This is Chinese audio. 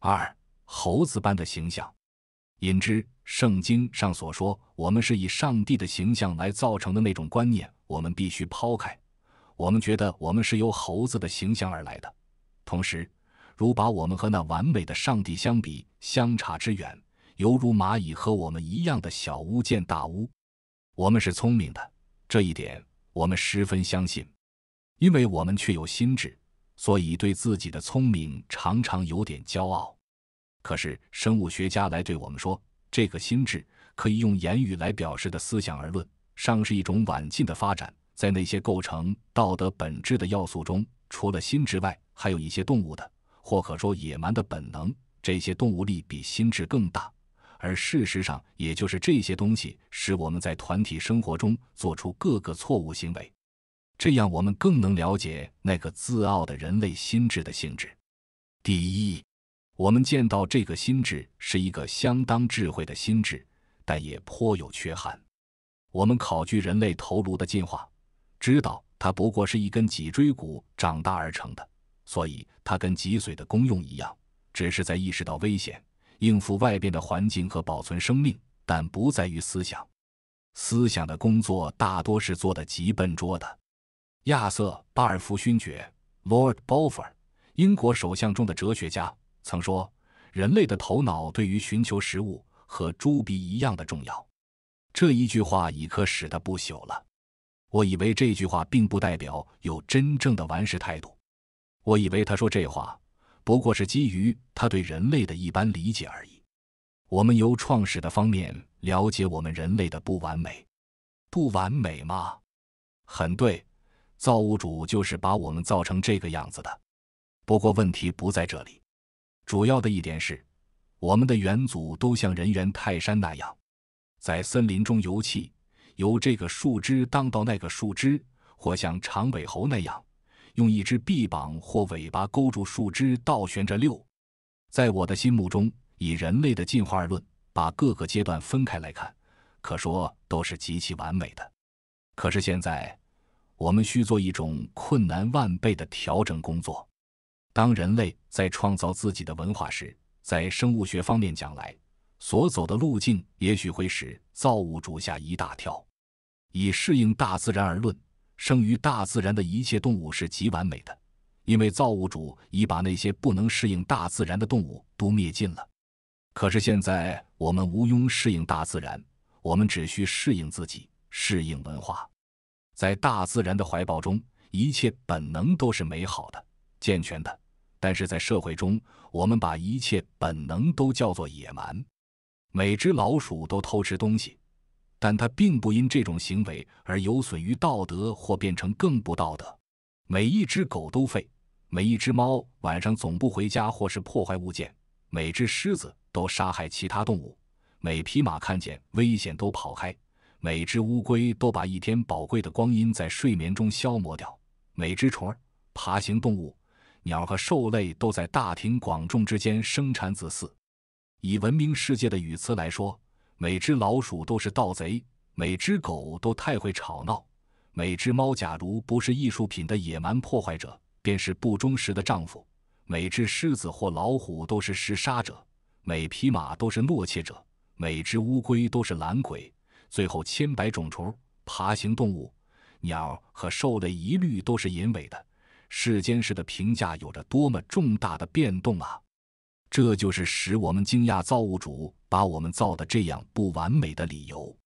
二猴子般的形象，引之圣经上所说，我们是以上帝的形象来造成的那种观念，我们必须抛开。我们觉得我们是由猴子的形象而来的，同时，如把我们和那完美的上帝相比，相差之远，犹如蚂蚁和我们一样的小巫见大巫。我们是聪明的，这一点我们十分相信，因为我们确有心智。所以，对自己的聪明常常有点骄傲。可是，生物学家来对我们说，这个心智可以用言语来表示的思想而论，尚是一种晚进的发展。在那些构成道德本质的要素中，除了心智外，还有一些动物的，或可说野蛮的本能。这些动物力比心智更大，而事实上，也就是这些东西使我们在团体生活中做出各个错误行为。这样，我们更能了解那个自傲的人类心智的性质。第一，我们见到这个心智是一个相当智慧的心智，但也颇有缺憾。我们考据人类头颅的进化，知道它不过是一根脊椎骨长大而成的，所以它跟脊髓的功用一样，只是在意识到危险、应付外边的环境和保存生命，但不在于思想。思想的工作大多是做的极笨拙的。亚瑟·巴尔夫勋爵 （Lord Bolfor），英国首相中的哲学家，曾说：“人类的头脑对于寻求食物和猪鼻一样的重要。”这一句话已可使得不朽了。我以为这句话并不代表有真正的完事态度。我以为他说这话不过是基于他对人类的一般理解而已。我们由创始的方面了解我们人类的不完美，不完美吗？很对。造物主就是把我们造成这个样子的。不过问题不在这里，主要的一点是，我们的远祖都像人猿泰山那样，在森林中游憩，由这个树枝荡到那个树枝，或像长尾猴那样，用一只臂膀或尾巴勾住树枝倒悬着溜。在我的心目中，以人类的进化论把各个阶段分开来看，可说都是极其完美的。可是现在。我们需做一种困难万倍的调整工作。当人类在创造自己的文化时，在生物学方面讲来，所走的路径也许会使造物主吓一大跳。以适应大自然而论，生于大自然的一切动物是极完美的，因为造物主已把那些不能适应大自然的动物都灭尽了。可是现在我们无庸适应大自然，我们只需适应自己，适应文化。在大自然的怀抱中，一切本能都是美好的、健全的。但是在社会中，我们把一切本能都叫做野蛮。每只老鼠都偷吃东西，但它并不因这种行为而有损于道德或变成更不道德。每一只狗都吠，每一只猫晚上总不回家或是破坏物件。每只狮子都杀害其他动物，每匹马看见危险都跑开。每只乌龟都把一天宝贵的光阴在睡眠中消磨掉。每只虫儿、爬行动物、鸟和兽类都在大庭广众之间生产子嗣。以闻名世界的语词来说，每只老鼠都是盗贼；每只狗都太会吵闹；每只猫，假如不是艺术品的野蛮破坏者，便是不忠实的丈夫；每只狮子或老虎都是食杀者；每匹马都是懦怯者；每只乌龟都是懒鬼。最后，千百种虫、爬行动物、鸟和兽类一律都是隐尾的。世间事的评价有着多么重大的变动啊！这就是使我们惊讶，造物主把我们造的这样不完美的理由。